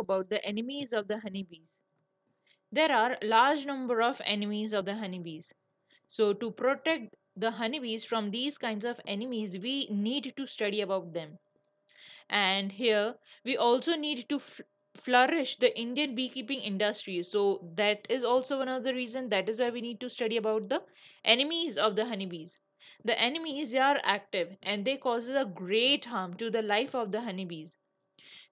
about the enemies of the honeybees. There are large number of enemies of the honeybees. So to protect the honeybees from these kinds of enemies, we need to study about them. And here we also need to flourish the Indian beekeeping industry. So that is also another reason. That is why we need to study about the enemies of the honeybees. The enemies are active and they causes a great harm to the life of the honeybees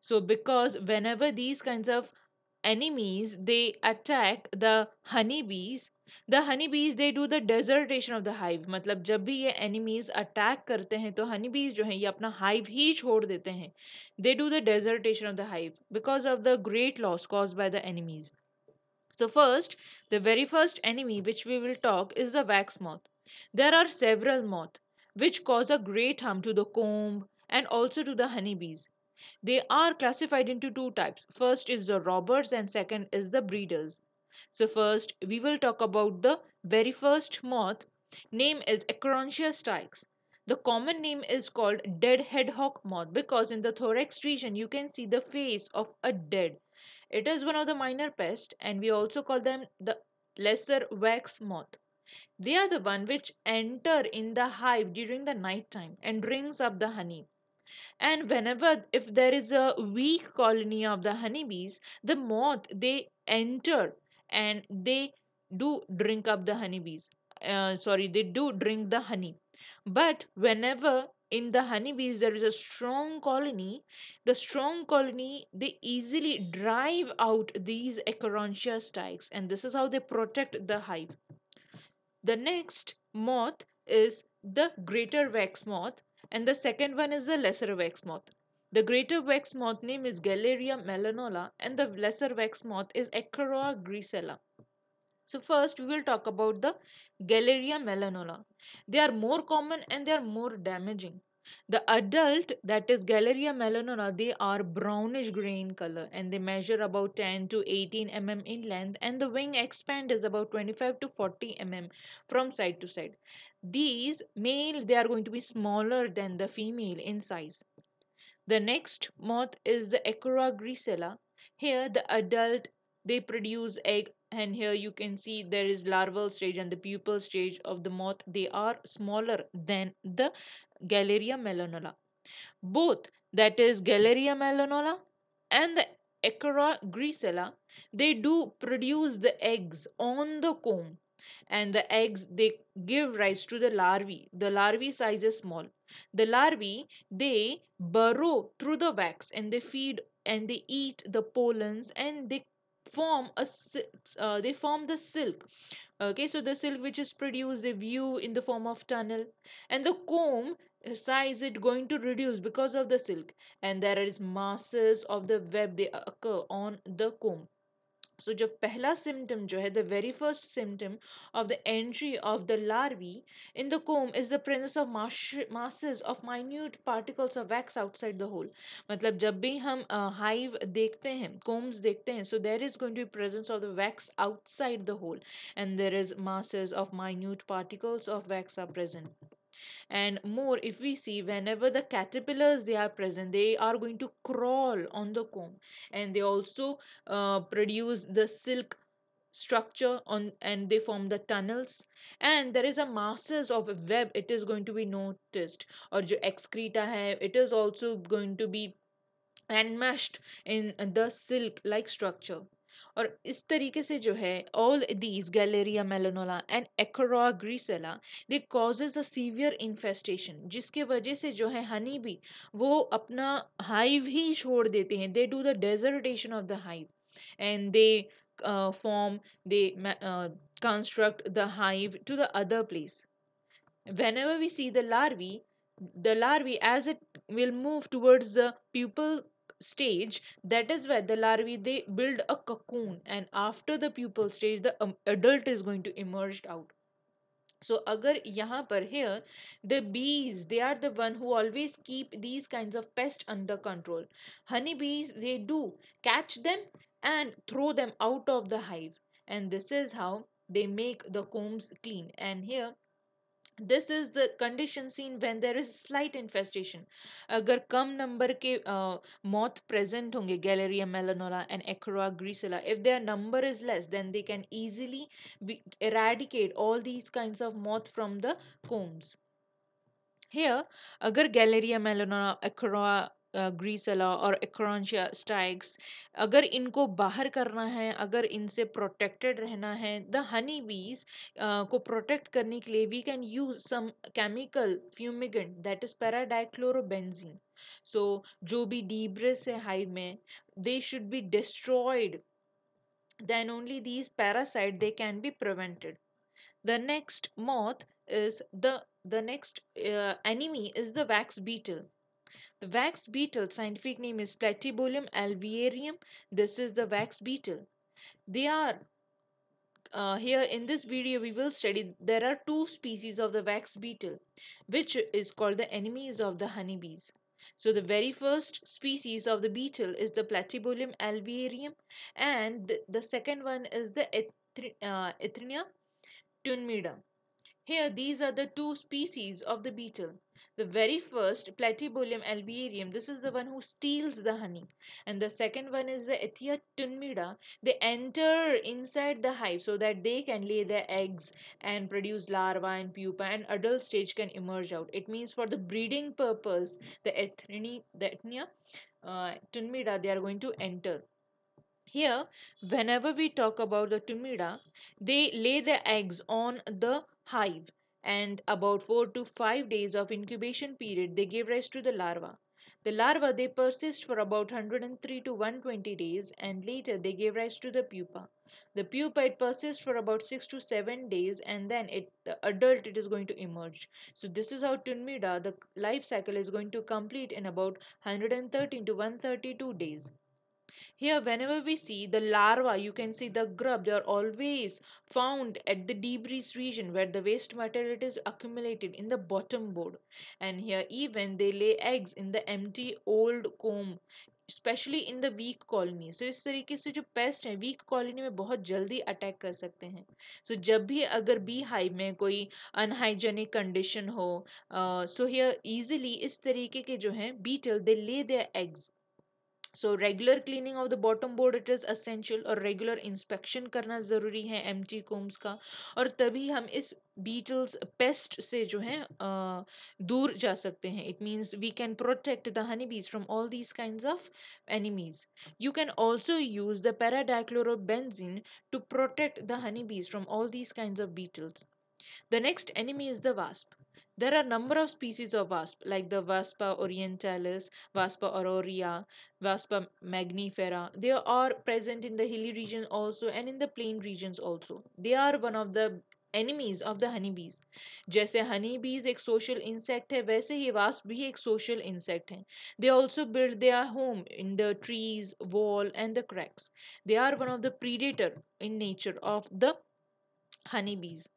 so because whenever these kinds of enemies they attack the honeybees the honeybees they do the desertation of the hive matlab jab bhi ye enemies attack karte hain to honeybees jo hain ye hive hi chhod dete hain they do the desertation of the hive because of the great loss caused by the enemies so first the very first enemy which we will talk is the wax moth there are several moth which cause a great harm to the comb and also to the honeybees they are classified into two types. First is the robbers and second is the breeders. So first we will talk about the very first moth. Name is Acroncia styx. The common name is called dead hedgehog moth because in the thorax region you can see the face of a dead. It is one of the minor pests and we also call them the lesser wax moth. They are the one which enter in the hive during the night time and drinks up the honey and whenever if there is a weak colony of the honeybees the moth they enter and they do drink up the honeybees uh, sorry they do drink the honey but whenever in the honeybees there is a strong colony the strong colony they easily drive out these acherontia stikes and this is how they protect the hive the next moth is the greater wax moth and the second one is the lesser wax moth. The greater wax moth name is Galeria melanola and the lesser wax moth is Echeroa grisella. So first we will talk about the Galeria melanola. They are more common and they are more damaging. The adult, that is Galleria melanona, they are brownish green color and they measure about 10 to 18 mm in length and the wing expand is about 25 to 40 mm from side to side. These male, they are going to be smaller than the female in size. The next moth is the Echora grisella. Here the adult they produce egg and here you can see there is larval stage and the pupal stage of the moth they are smaller than the Galleria melanola both that is Galleria melanola and the Ecara grisella they do produce the eggs on the comb and the eggs they give rise to the larvae the larvae size is small the larvae they burrow through the wax and they feed and they eat the pollens and they form a uh, they form the silk okay so the silk which is produced they view in the form of tunnel and the comb uh, size is going to reduce because of the silk and there is masses of the web they occur on the comb सो जो पहला symptom जो है the very first symptom of the entry of the larvae in the comb is the presence of masses of minute particles of wax outside the hole मतलब जब भी हम hive uh, देखते हैं कोम्स देखते हैं so there is going to presence of the wax outside the hole and there is masses of minute particles of wax are present and more if we see whenever the caterpillars they are present they are going to crawl on the comb and they also uh, produce the silk structure on and they form the tunnels and there is a masses of web it is going to be noticed or jo excreta hai it is also going to be enmeshed in the silk like structure और इस तरीके से जो है all these Galleria mellonella and Achroia grisella they causes a severe infestation जिसके वजह से जो है हनी भी वो अपना हाइव ही छोड़ देते हैं they do the desertion of the hive and they form they construct construct the hive to the other place. Whenever we see the larvae, the larvae as it will move towards the pupal stage, that is where the larvae they build a cocoon, and after the pupal stage, the um, adult is going to emerge out. So agar yahan par here, the bees, they are the one who always keep these kinds of pests under control. Honeybees, they do catch them and throw them out of the hive. And this is how they make the combs clean. And here this is the condition seen when there is slight infestation agar kam number ke uh, moth present honge galleria melanola and acroa grisella if their number is less then they can easily eradicate all these kinds of moth from the combs here agar gallerya melanola acroa grisella और एक स्टाइक्स अगर इनको बाहर करना है अगर इनसे protected रहना है द हनी बीज को प्रोटेक्ट करने के लिए we can use some chemical fumigant that is paradichlorobenzene so जो भी डीब्रेस है हाइव में they should be destroyed then only these parasite they can be prevented the next moth is the the next uh, enemy is the wax beetle The wax beetle, scientific name is Platybolum alvearium. This is the wax beetle. They are uh, here in this video we will study there are two species of the wax beetle which is called the enemies of the honeybees. So the very first species of the beetle is the Platybolum alvearium and the, the second one is the Ethri, uh, tunmida. Here these are the two species of the beetle. The very first, Platybolium alvearium, this is the one who steals the honey. And the second one is the Ethia tunmida. They enter inside the hive so that they can lay their eggs and produce larva and pupa and adult stage can emerge out. It means for the breeding purpose, the Ethni, the Ethnia uh, tunmida, they are going to enter. Here, whenever we talk about the tunmida, they lay their eggs on the hive and about 4 to 5 days of incubation period they give rise to the larva. The larva they persist for about 103 to 120 days and later they give rise to the pupa. The pupa it persists for about 6 to 7 days and then it the adult it is going to emerge. So this is how Tunmida the life cycle is going to complete in about 113 to 132 days. Here, whenever we see the larva, you can see the grub, they are always found at the debris region where the waste material it is accumulated in the bottom board. And here, even they lay eggs in the empty old comb specially in the weak colony so इस तरीके से जो paste हैं week colony में बहुत जल्दी attack कर सकते हैं सो so, जब भी अगर बी हाइव में कोई अनहाइजेनिक कंडीशन हो सो हियर इजीली इस तरीके के जो हैं beetle they lay their eggs so regular cleaning of the bottom board it is essential और रेगुलर इंस्पेक्शन करना ज़रूरी है एम टी कोम्स का और तभी हम इस बीटल्स पेस्ट से जो है दूर जा सकते हैं it means we can protect the honey bees from all these kind of enemies you can also use the paradichloro paradichlorobenzene to protect the honey bees from all these kind of beetles the next enemy is the wasp There are number of species of wasp like the Waspa orientalis, Waspa aurora, Waspa magnifera. They are present in the hilly region also and in the plain regions also. They are one of the enemies of the honeybees. Jaise honeybees ek social insect hai, waise hi wasp bhi ek social insect hai. They also build their home in the trees, wall and the cracks. They are one of the predator in nature of the honeybees.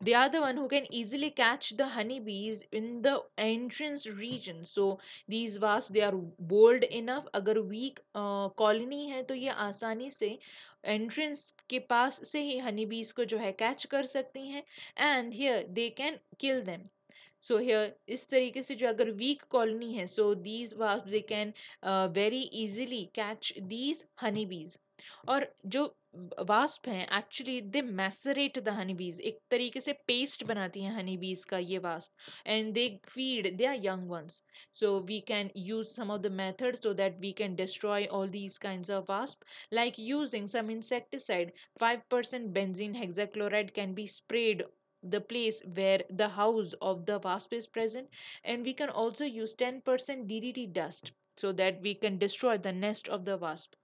They are the one who can easily catch the honeybees in the entrance region. So these wasps they are bold enough. agar weak uh, colony hai to ye aasani se entrance के पास से ही honeybees को जो है catch कर सकती हैं and here they can kill them. so here is tarike se jo agar weak colony hai so these wasps they can uh, very easily catch these honeybees aur jo wasp hain actually they macerate the honeybees ek tarike se paste banati hain honeybees ka ye wasp and they feed their young ones so we can use some of the methods so that we can destroy all these kinds of wasps. like using some insecticide 5% benzene hexachloride can be sprayed the place where the house of the wasp is present and we can also use 10% DDT dust so that we can destroy the nest of the wasp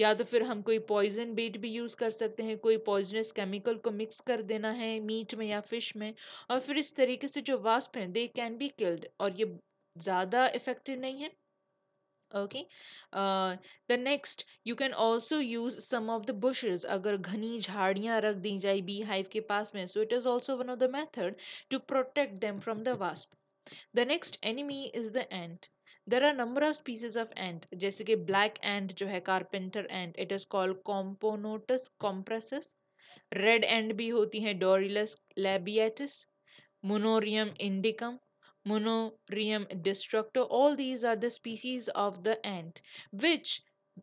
या तो फिर हम कोई poison बेट भी use कर सकते हैं कोई पॉइजनस केमिकल को मिक्स कर देना है मीट में या फिश में और फिर इस तरीके से जो वास्प हैं दे कैन बी किल्ड और ये ज़्यादा इफ़ेक्टिव नहीं है okay uh, the next you can also use some of the bushes agar ghani jhadiyan rakh di jaye beehive ke paas mein so it is also one of the method to protect them from the wasp the next enemy is the ant there are number of species of ant जैसे कि black ant जो है carpenter ant it is called Camponotus compressus red and भी होती हैं डोरिलस लेबिएटिस मोनोरियम इंडिकम Monorium destructor. All these are the species of the ant which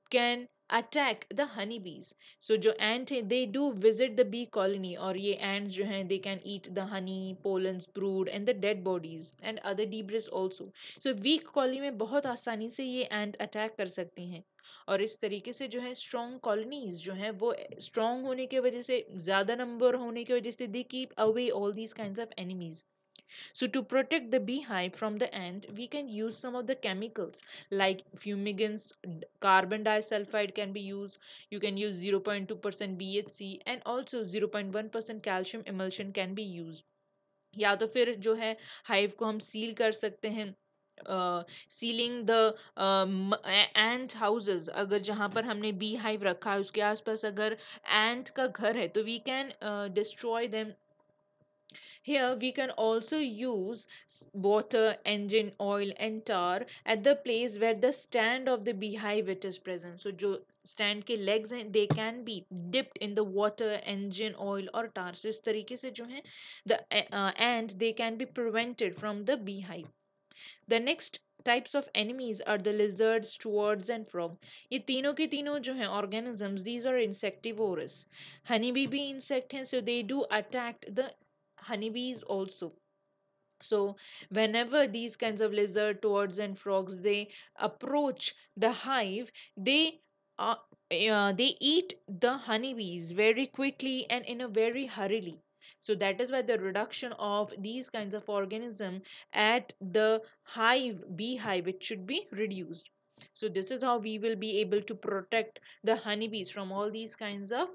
can attack the Honey बीज सो जो ant हैं they do visit the bee colony और ये एंट जो हैं they can eat the honey pollens brood and the dead bodies and other debris also so weak colony में बहुत आसानी से ये एंट अटैक कर सकती हैं और इस तरीके से जो है स्ट्रॉन्ग कॉलोनीज जो है वो स्ट्रॉन्ग होने की वजह से ज़्यादा नंबर होने की वजह से they keep away all these kind of enemies So to protect the beehive from the ant, we can use some of the chemicals like fumigants, carbon disulfide can be used. You can use 0.2% BHC and also 0.1% calcium emulsion can be used. या तो फिर जो है hive को हम seal कर सकते हैं सीलिंग द एंट हाउसेज अगर जहाँ पर हमने बी हाइव रखा है उसके आसपास अगर एंट का घर है तो we can destroy them Here we can also use water, engine oil and tar at the place where the stand of the beehive it is present. So जो stand legs they can be dipped in the water, engine oil or tar. So इस तरीके से the uh, and they can be prevented from the beehive. The next types of enemies are the lizards, toads and frog. ये तीनों के organisms these are insectivorous. Honeybee भी insect हैं so they do attack the honeybees also so whenever these kinds of lizard toads and frogs they approach the hive they uh, uh, they eat the honeybees very quickly and in a very hurriedly so that is why the reduction of these kinds of organism at the hive beehive it should be reduced so this is how we will be able to protect the honeybees from all these kinds of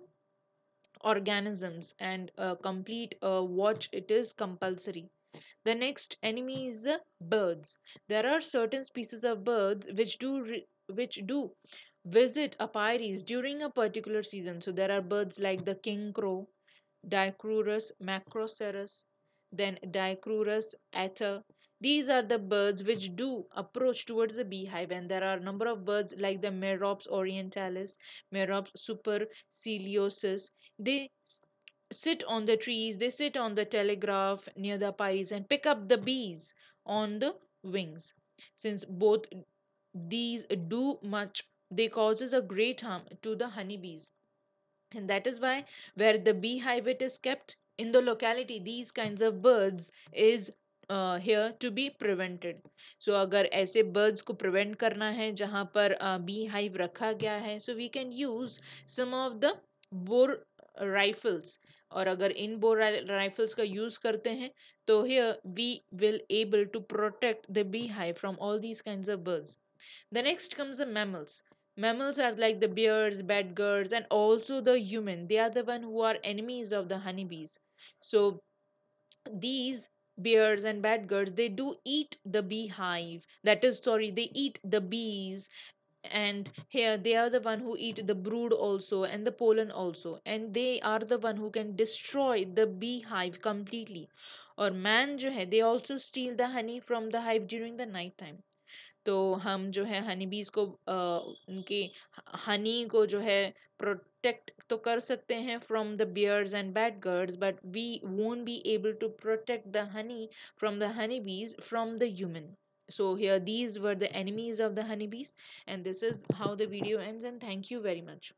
organisms and complete uh, watch it is compulsory the next enemy is the birds there are certain species of birds which do which do visit apiaries during a particular season so there are birds like the king crow dicrurus macrocerus then dicrurus atter these are the birds which do approach towards the beehive and there are a number of birds like the Merops orientalis, Merops superciliosus. They sit on the trees, they sit on the telegraph near the pies and pick up the bees on the wings. Since both these do much, they causes a great harm to the honeybees. And that is why where the beehive it is kept in the locality, these kinds of birds is here to be prevented so अगर ऐसे birds को prevent करना है जहाँ पर bee hive रखा गया है so we can use some of the bore rifles और अगर इन बोर राइफल्स का यूज़ करते हैं तो here we will able to protect the beehive from all these kind of birds the next comes the mammals mammals are like the bears bad girls and also the human they are the one who are enemies of the honeybees so these bears and badgers they do eat the beehive that is sorry they eat the bees and here they are the one who eat the brood also and the pollen also and they are the one who can destroy the beehive completely Or man जो they also steal the honey from the hive during the night time. तो हम जो है हनी बीज को आ, उनकी हनी को जो है प्रोटेक्ट तो कर सकते हैं from the bears and bad birds but we won't be able to protect the honey from the honey bees from the human so here these were the enemies of the honey bees and this is how the video end and thank you very much